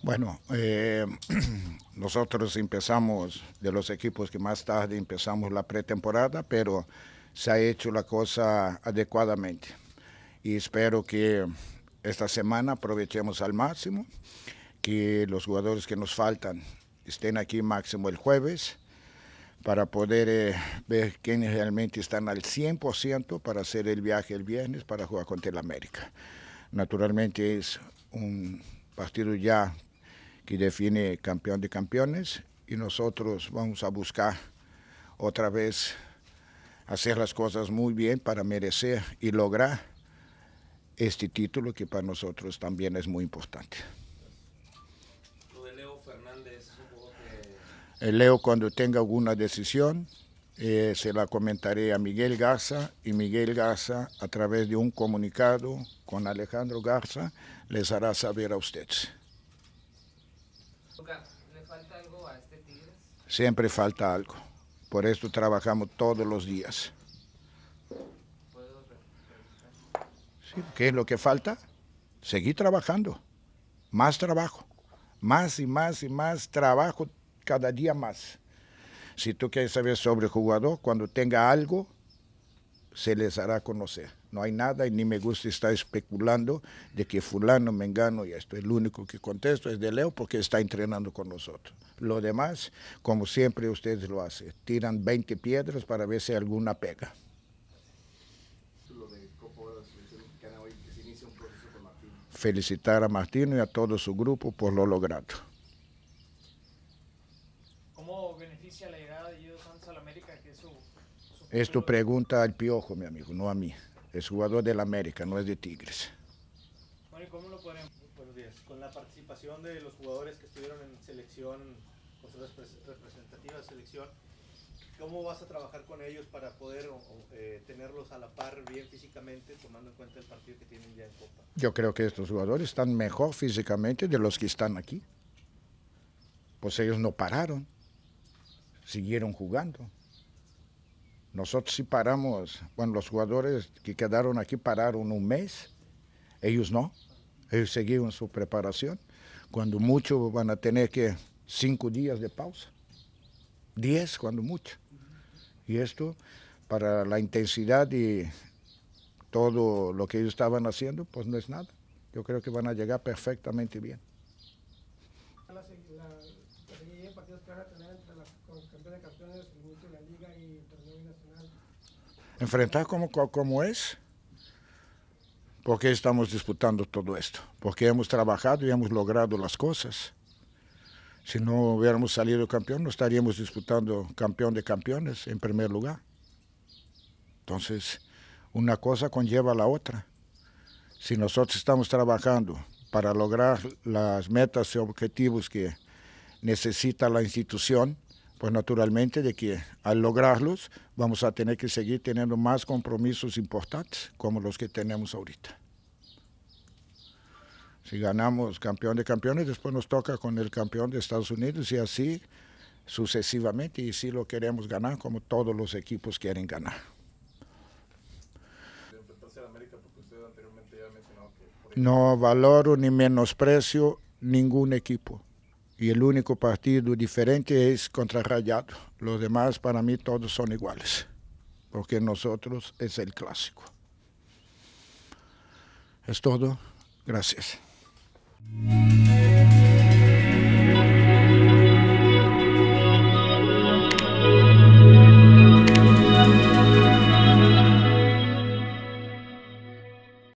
Bueno, eh, nosotros empezamos de los equipos que más tarde empezamos la pretemporada, pero se ha hecho la cosa adecuadamente. Y espero que esta semana aprovechemos al máximo, que los jugadores que nos faltan estén aquí máximo el jueves para poder eh, ver quiénes realmente están al 100% para hacer el viaje el viernes para jugar contra el América. Naturalmente es un partido ya que define campeón de campeones y nosotros vamos a buscar otra vez hacer las cosas muy bien para merecer y lograr este título que para nosotros también es muy importante. Eh, Leo cuando tenga alguna decisión eh, se la comentaré a Miguel Garza y Miguel Garza a través de un comunicado con Alejandro Garza les hará saber a ustedes. ¿Le falta algo a este Siempre falta algo. Por esto trabajamos todos los días. Sí, ¿Qué es lo que falta? Seguir trabajando. Más trabajo. Más y más y más trabajo cada día más. Si tú quieres saber sobre el jugador, cuando tenga algo, se les hará conocer. No hay nada y ni me gusta estar especulando de que fulano, me engano y esto. El único que contesto es de Leo porque está entrenando con nosotros. Lo demás, como siempre ustedes lo hacen, tiran 20 piedras para ver si alguna pega. Felicitar a Martino y a todo su grupo por lo logrado. Esto pregunta al Piojo, mi amigo, no a mí. Es jugador del América, no es de Tigres. Mario, ¿cómo lo podemos? Buenos días. Con la participación de los jugadores que estuvieron en selección, con sus representativas de selección, ¿cómo vas a trabajar con ellos para poder eh, tenerlos a la par bien físicamente, tomando en cuenta el partido que tienen ya en Copa? Yo creo que estos jugadores están mejor físicamente de los que están aquí. Pues ellos no pararon, siguieron jugando. Nosotros si paramos, bueno, los jugadores que quedaron aquí pararon un mes, ellos no, ellos seguían su preparación. Cuando mucho van a tener que cinco días de pausa, diez cuando mucho. Y esto para la intensidad y todo lo que ellos estaban haciendo, pues no es nada. Yo creo que van a llegar perfectamente bien. Enfrentar como, como es, porque estamos disputando todo esto, porque hemos trabajado y hemos logrado las cosas. Si no hubiéramos salido campeón, no estaríamos disputando campeón de campeones en primer lugar. Entonces, una cosa conlleva a la otra. Si nosotros estamos trabajando para lograr las metas y objetivos que necesita la institución, pues naturalmente de que al lograrlos vamos a tener que seguir teniendo más compromisos importantes como los que tenemos ahorita. Si ganamos campeón de campeones, después nos toca con el campeón de Estados Unidos y así sucesivamente, y si lo queremos ganar como todos los equipos quieren ganar. No valoro ni menosprecio ningún equipo y el único partido diferente es contra Los demás para mí todos son iguales, porque nosotros es el clásico. Es todo, gracias.